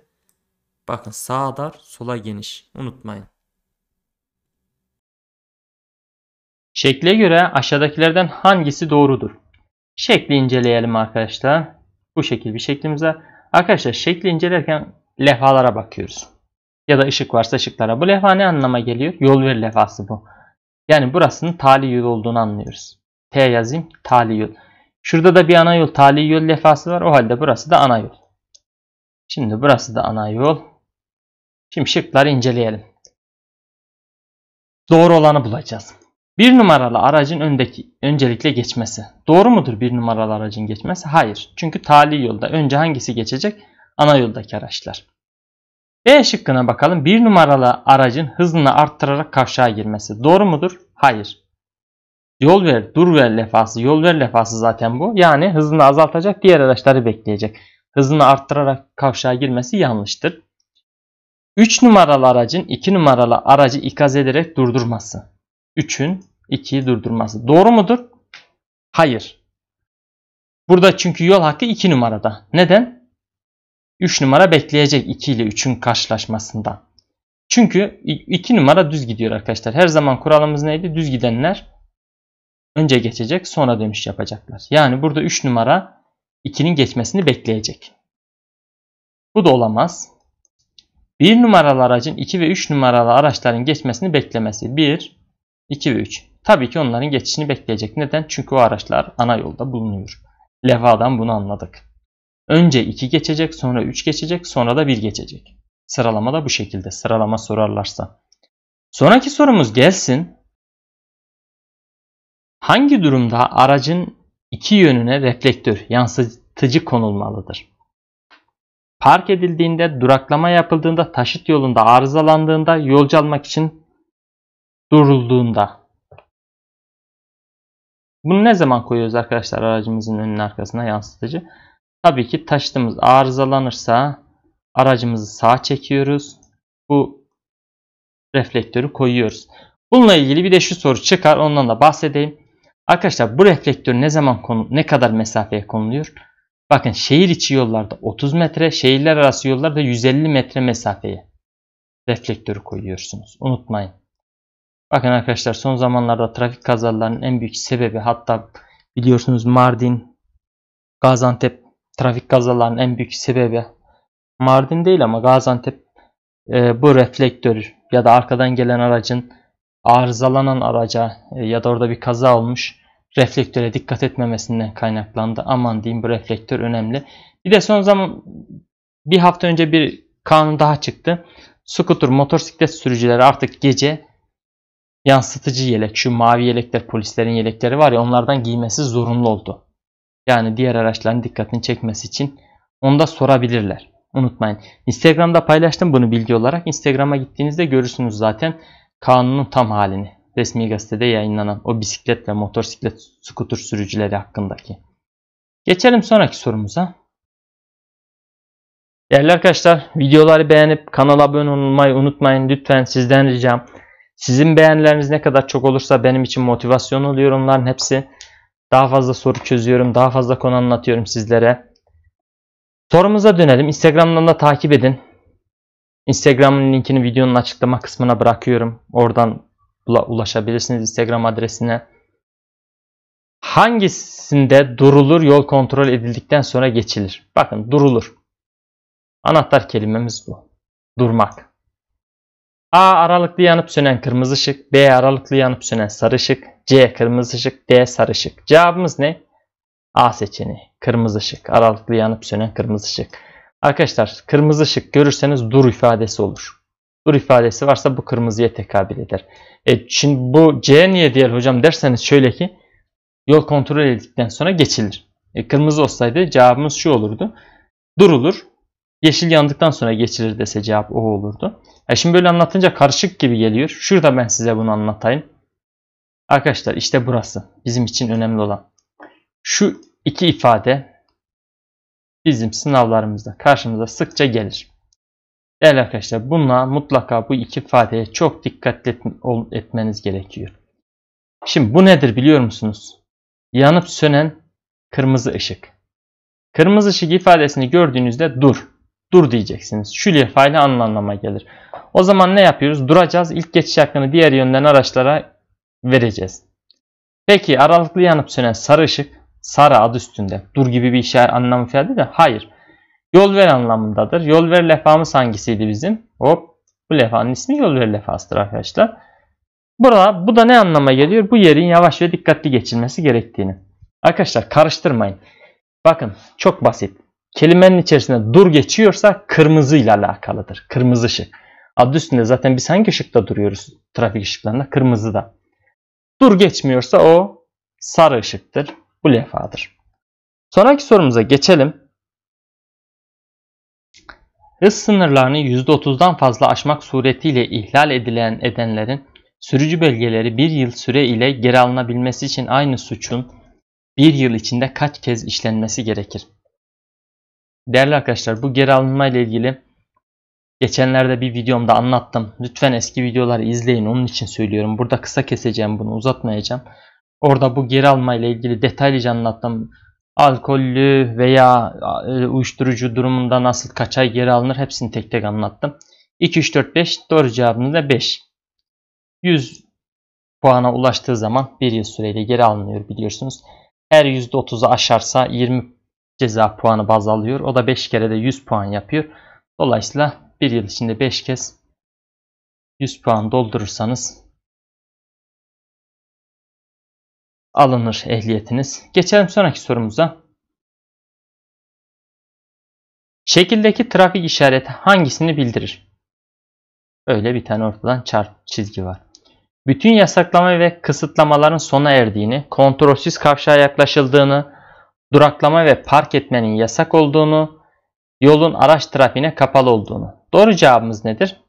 Bakın sağa dar, sola geniş. Unutmayın. Şekle göre aşağıdakilerden hangisi doğrudur? Şekli inceleyelim arkadaşlar. Bu şekil bir şeklimiz var. Arkadaşlar şekli incelerken levhalara bakıyoruz. Ya da ışık varsa ışıklara. Bu lefa ne anlama geliyor? Yol ver lefası bu. Yani burasının tali yol olduğunu anlıyoruz. T yazayım. Tali yol. Şurada da bir ana yol. Tali yol lefası var. O halde burası da ana yol. Şimdi burası da ana yol. Şimdi şıkları inceleyelim. Doğru olanı bulacağız. Bir numaralı aracın öndeki öncelikle geçmesi. Doğru mudur bir numaralı aracın geçmesi? Hayır. Çünkü tali yolda önce hangisi geçecek? Ana yoldaki araçlar. B şıkkına bakalım. Bir numaralı aracın hızını arttırarak kavşağa girmesi. Doğru mudur? Hayır. Yol ver, dur ver lefası. Yol ver lefası zaten bu. Yani hızını azaltacak, diğer araçları bekleyecek. Hızını arttırarak kavşağa girmesi yanlıştır. 3 numaralı aracın 2 numaralı aracı ikaz ederek durdurması. 3'ün 2'yi durdurması. Doğru mudur? Hayır. Burada çünkü yol hakkı 2 numarada. Neden? 3 numara bekleyecek 2 ile 3'ün karşılaşmasında. Çünkü 2 numara düz gidiyor arkadaşlar. Her zaman kuralımız neydi? Düz gidenler önce geçecek sonra dönüş yapacaklar. Yani burada 3 numara 2'nin geçmesini bekleyecek. Bu da olamaz. 1 numaralı aracın 2 ve 3 numaralı araçların geçmesini beklemesi. 1, 2 ve 3. Tabii ki onların geçişini bekleyecek. Neden? Çünkü o araçlar ana yolda bulunuyor. Leva'dan bunu anladık. Önce 2 geçecek, sonra 3 geçecek, sonra da 1 geçecek. Sıralama da bu şekilde. Sıralama sorarlarsa. Sonraki sorumuz gelsin. Hangi durumda aracın iki yönüne reflektör, yansıtıcı konulmalıdır? Park edildiğinde, duraklama yapıldığında, taşıt yolunda arızalandığında, yolcu almak için durulduğunda. Bunu ne zaman koyuyoruz arkadaşlar aracımızın önünün arkasına yansıtıcı? Tabii ki taşıtımız arızalanırsa aracımızı sağa çekiyoruz. Bu reflektörü koyuyoruz. Bununla ilgili bir de şu soru çıkar ondan da bahsedeyim. Arkadaşlar bu reflektör ne zaman konu, ne kadar mesafeye konuluyor? Bakın şehir içi yollarda 30 metre, şehirler arası yollarda 150 metre mesafeye reflektörü koyuyorsunuz. Unutmayın. Bakın arkadaşlar son zamanlarda trafik kazalarının en büyük sebebi hatta biliyorsunuz Mardin, Gaziantep trafik kazalarının en büyük sebebi Mardin değil ama Gaziantep e, bu reflektör ya da arkadan gelen aracın arızalanan araca e, ya da orada bir kaza olmuş reflektöre dikkat etmemesinden kaynaklandı. Aman diyeyim bu reflektör önemli. Bir de son zaman bir hafta önce bir kanun daha çıktı. Skuter motosiklet sürücüleri artık gece yansıtıcı yelek, şu mavi yelekler, polislerin yelekleri var ya onlardan giymesi zorunlu oldu. Yani diğer araçların dikkatini çekmesi için onu da sorabilirler. Unutmayın. Instagram'da paylaştım bunu bilgi olarak. Instagram'a gittiğinizde görürsünüz zaten kanunun tam halini. Resmi gazetede yayınlanan o bisiklet ve motosiklet skuter sürücüleri hakkındaki. Geçelim sonraki sorumuza. Değerli arkadaşlar videoları beğenip kanala abone olmayı unutmayın. Lütfen sizden ricam sizin beğenileriniz ne kadar çok olursa benim için motivasyon oluyor onların hepsi. Daha fazla soru çözüyorum, daha fazla konu anlatıyorum sizlere. Sorumuza dönelim. Instagram'dan da takip edin. Instagram'ın linkini videonun açıklama kısmına bırakıyorum. Oradan ulaşabilirsiniz Instagram adresine. Hangisinde durulur yol kontrol edildikten sonra geçilir? Bakın durulur. Anahtar kelimemiz bu. Durmak. A. Aralıklı yanıp sönen kırmızı ışık. B. Aralıklı yanıp sönen sarı ışık. C. Kırmızı ışık. D. Sarı ışık. Cevabımız ne? A seçeneği. Kırmızı ışık. Aralıklı yanıp sönen kırmızı ışık. Arkadaşlar kırmızı ışık görürseniz dur ifadesi olur. Dur ifadesi varsa bu kırmızıya tekabül eder. E, şimdi bu C niye diyelim hocam derseniz şöyle ki yol kontrol edildikten sonra geçilir. E, kırmızı olsaydı cevabımız şu olurdu. Durulur. Yeşil yandıktan sonra geçilir dese cevap o olurdu. Ya şimdi böyle anlatınca karışık gibi geliyor. Şurada ben size bunu anlatayım. Arkadaşlar işte burası bizim için önemli olan. Şu iki ifade bizim sınavlarımızda karşımıza sıkça gelir. Değerli arkadaşlar bununla mutlaka bu iki ifadeye çok dikkat etmeniz gerekiyor. Şimdi bu nedir biliyor musunuz? Yanıp sönen kırmızı ışık. Kırmızı ışık ifadesini gördüğünüzde dur dur diyeceksiniz. Şülye faili anın anlama gelir. O zaman ne yapıyoruz? Duracağız. İlk geçiş hakkını diğer yönden araçlara vereceğiz. Peki aralıklı yanıp sönen sarı ışık sarı adı üstünde. Dur gibi bir işaret anlamı ifade de hayır. Yol ver anlamındadır. Yol ver lefamız hangisiydi bizim? Hop bu levhanın ismi yol ver lefasıdır arkadaşlar. Burada bu da ne anlama geliyor? Bu yerin yavaş ve dikkatli geçilmesi gerektiğini. Arkadaşlar karıştırmayın. Bakın çok basit kelimenin içerisinde dur geçiyorsa kırmızı ile alakalıdır. Kırmızı ışık. Adı üstünde zaten biz hangi ışıkta duruyoruz trafik ışıklarında? Kırmızıda. Dur geçmiyorsa o sarı ışıktır. Bu lefadır. Sonraki sorumuza geçelim. Hız sınırlarını %30'dan fazla aşmak suretiyle ihlal edilen edenlerin sürücü belgeleri bir yıl süre ile geri alınabilmesi için aynı suçun bir yıl içinde kaç kez işlenmesi gerekir? Değerli arkadaşlar bu geri alınma ile ilgili geçenlerde bir videomda anlattım. Lütfen eski videoları izleyin onun için söylüyorum. Burada kısa keseceğim bunu uzatmayacağım. Orada bu geri alma ile ilgili detaylıca anlattım. Alkollü veya e, uyuşturucu durumunda nasıl kaç ay geri alınır hepsini tek tek anlattım. 2, 3, 4, 5 doğru cevabımız da 5. 100 puana ulaştığı zaman 1 yıl süreyle geri alınıyor biliyorsunuz. Her %30'u aşarsa 20 ceza puanı baz alıyor. O da 5 kere de 100 puan yapıyor. Dolayısıyla bir yıl içinde 5 kez 100 puan doldurursanız alınır ehliyetiniz. Geçelim sonraki sorumuza. Şekildeki trafik işareti hangisini bildirir? Öyle bir tane ortadan çarp çizgi var. Bütün yasaklama ve kısıtlamaların sona erdiğini, kontrolsüz kavşağa yaklaşıldığını, duraklama ve park etmenin yasak olduğunu, yolun araç trafiğine kapalı olduğunu. Doğru cevabımız nedir?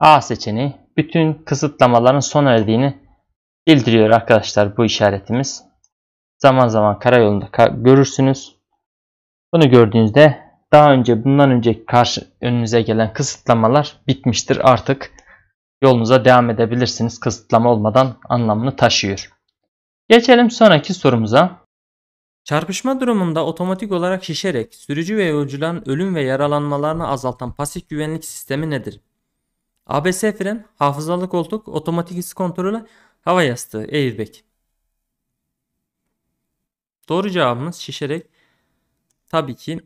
A seçeneği bütün kısıtlamaların son erdiğini bildiriyor arkadaşlar bu işaretimiz. Zaman zaman karayolunda görürsünüz. Bunu gördüğünüzde daha önce bundan önce karşı önünüze gelen kısıtlamalar bitmiştir artık. Yolunuza devam edebilirsiniz kısıtlama olmadan anlamını taşıyor. Geçelim sonraki sorumuza. Çarpışma durumunda otomatik olarak şişerek sürücü ve yolcuların ölüm ve yaralanmalarını azaltan pasif güvenlik sistemi nedir? ABS fren, hafızalı koltuk, otomatik hız kontrolü, hava yastığı, airbag. Doğru cevabımız şişerek tabii ki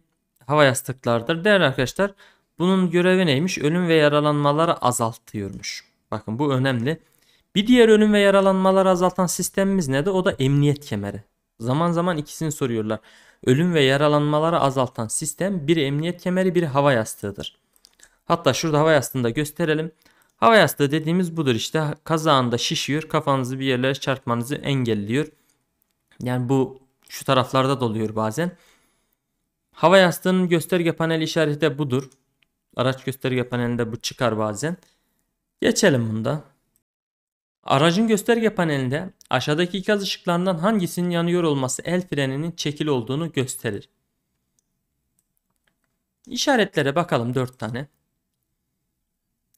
hava yastıklardır. Değerli arkadaşlar bunun görevi neymiş? Ölüm ve yaralanmaları azaltıyormuş. Bakın bu önemli. Bir diğer ölüm ve yaralanmaları azaltan sistemimiz ne de o da emniyet kemeri. Zaman zaman ikisini soruyorlar. Ölüm ve yaralanmaları azaltan sistem bir emniyet kemeri bir hava yastığıdır. Hatta şurada hava yastığını da gösterelim. Hava yastığı dediğimiz budur işte kazağında şişiyor kafanızı bir yerlere çarpmanızı engelliyor. Yani bu şu taraflarda doluyor bazen. Hava yastığının gösterge paneli işareti de budur. Araç gösterge panelinde bu çıkar bazen. Geçelim bunda. Aracın gösterge panelinde aşağıdaki iki ışıklarından hangisinin yanıyor olması el freninin çekili olduğunu gösterir. İşaretlere bakalım 4 tane.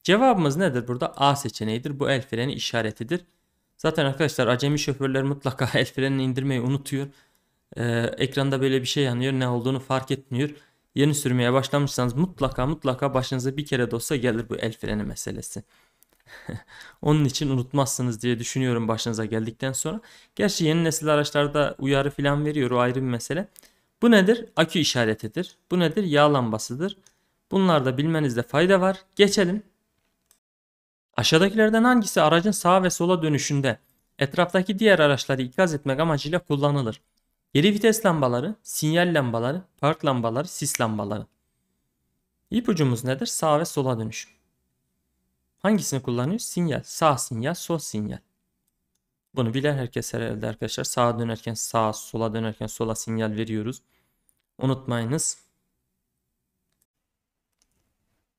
Cevabımız nedir burada? A seçeneğidir. Bu el freni işaretidir. Zaten arkadaşlar acemi şoförler mutlaka el frenini indirmeyi unutuyor. Ee, ekranda böyle bir şey yanıyor. Ne olduğunu fark etmiyor. Yeni sürmeye başlamışsanız mutlaka mutlaka başınıza bir kere de olsa gelir bu el freni meselesi. Onun için unutmazsınız diye düşünüyorum başınıza geldikten sonra. Gerçi yeni nesil araçlarda uyarı falan veriyor o ayrı bir mesele. Bu nedir? Akü işaretidir. Bu nedir? Yağ lambasıdır. Bunlar da bilmenizde fayda var. Geçelim. Aşağıdakilerden hangisi aracın sağ ve sola dönüşünde etraftaki diğer araçları ikaz etmek amacıyla kullanılır? Geri vites lambaları, sinyal lambaları, park lambaları, sis lambaları. İpucumuz nedir? Sağ ve sola dönüş. Hangisini kullanıyoruz? Sinyal. Sağ sinyal, sol sinyal. Bunu bilen herkes herhalde arkadaşlar. Sağa dönerken sağa, sola dönerken sola sinyal veriyoruz. Unutmayınız.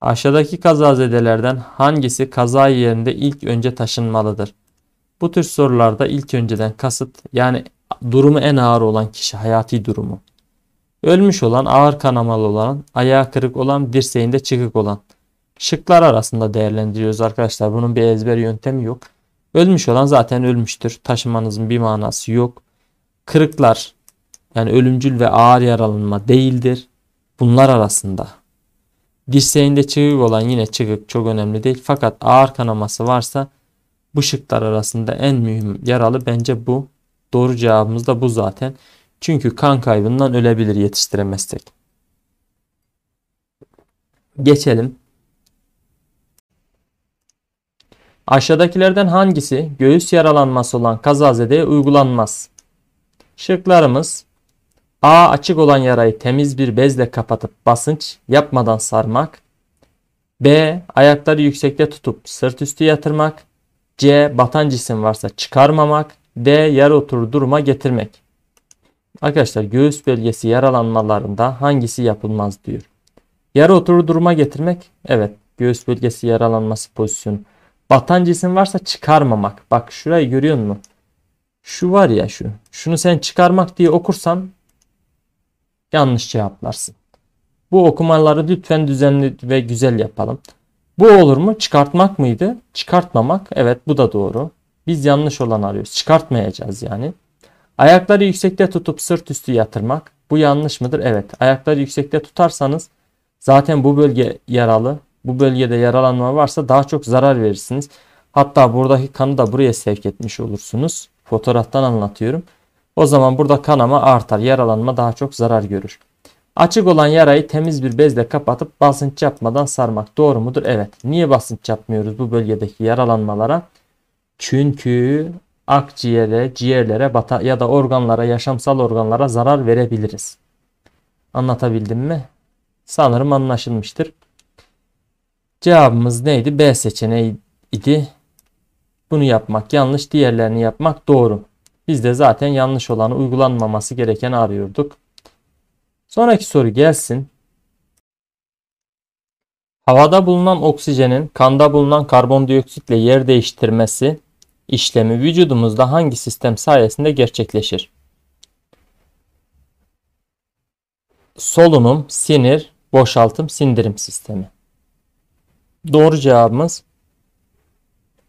Aşağıdaki kazazedelerden hangisi kaza yerinde ilk önce taşınmalıdır? Bu tür sorularda ilk önceden kasıt yani durumu en ağır olan kişi hayati durumu. Ölmüş olan ağır kanamalı olan, ayağı kırık olan, dirseğinde çıkık olan şıklar arasında değerlendiriyoruz arkadaşlar. Bunun bir ezber yöntemi yok. Ölmüş olan zaten ölmüştür. Taşımanızın bir manası yok. Kırıklar yani ölümcül ve ağır yaralanma değildir. Bunlar arasında. Dirseğinde çıkık olan yine çıkık çok önemli değil. Fakat ağır kanaması varsa bu şıklar arasında en mühim yaralı bence bu. Doğru cevabımız da bu zaten. Çünkü kan kaybından ölebilir yetiştiremezsek. Geçelim Aşağıdakilerden hangisi göğüs yaralanması olan kazazedeye uygulanmaz? Şıklarımız A. Açık olan yarayı temiz bir bezle kapatıp basınç yapmadan sarmak. B. Ayakları yüksekte tutup sırt üstü yatırmak. C. Batan cisim varsa çıkarmamak. D. Yer oturur duruma getirmek. Arkadaşlar göğüs bölgesi yaralanmalarında hangisi yapılmaz diyor. Yer oturur duruma getirmek. Evet göğüs bölgesi yaralanması pozisyonu. Batan cisim varsa çıkarmamak. Bak şurayı görüyor musun? Şu var ya şu. Şunu sen çıkarmak diye okursan yanlış cevaplarsın. Bu okumaları lütfen düzenli ve güzel yapalım. Bu olur mu? Çıkartmak mıydı? Çıkartmamak. Evet bu da doğru. Biz yanlış olan arıyoruz. Çıkartmayacağız yani. Ayakları yüksekte tutup sırt üstü yatırmak. Bu yanlış mıdır? Evet. Ayakları yüksekte tutarsanız zaten bu bölge yaralı bu bölgede yaralanma varsa daha çok zarar verirsiniz. Hatta buradaki kanı da buraya sevk etmiş olursunuz. Fotoğraftan anlatıyorum. O zaman burada kanama artar. Yaralanma daha çok zarar görür. Açık olan yarayı temiz bir bezle kapatıp basınç yapmadan sarmak doğru mudur? Evet. Niye basınç yapmıyoruz bu bölgedeki yaralanmalara? Çünkü akciğere, ciğerlere ya da organlara, yaşamsal organlara zarar verebiliriz. Anlatabildim mi? Sanırım anlaşılmıştır. Cevabımız neydi? B seçeneği idi. Bunu yapmak yanlış, diğerlerini yapmak doğru. Biz de zaten yanlış olanı uygulanmaması gereken arıyorduk. Sonraki soru gelsin. Havada bulunan oksijenin kanda bulunan karbondioksitle yer değiştirmesi işlemi vücudumuzda hangi sistem sayesinde gerçekleşir? Solunum, sinir, boşaltım, sindirim sistemi. Doğru cevabımız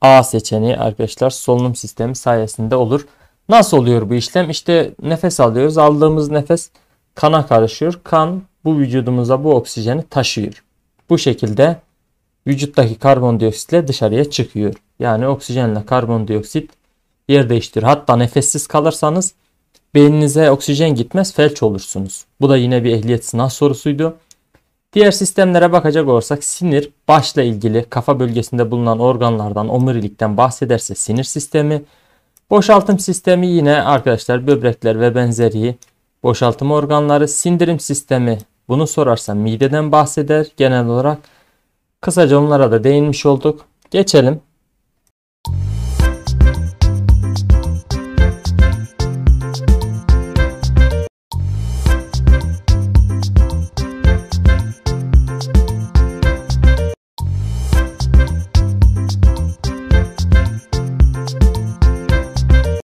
A seçeneği arkadaşlar solunum sistemi sayesinde olur. Nasıl oluyor bu işlem? İşte nefes alıyoruz. Aldığımız nefes kana karışıyor. Kan bu vücudumuza bu oksijeni taşıyor. Bu şekilde vücuttaki karbondioksitle dışarıya çıkıyor. Yani oksijenle karbondioksit yer değiştirir. Hatta nefessiz kalırsanız beyninize oksijen gitmez felç olursunuz. Bu da yine bir ehliyet sınav sorusuydu. Diğer sistemlere bakacak olursak sinir başla ilgili kafa bölgesinde bulunan organlardan omurilikten bahsederse sinir sistemi. Boşaltım sistemi yine arkadaşlar böbrekler ve benzeri boşaltım organları. Sindirim sistemi bunu sorarsa mideden bahseder genel olarak. Kısaca onlara da değinmiş olduk. Geçelim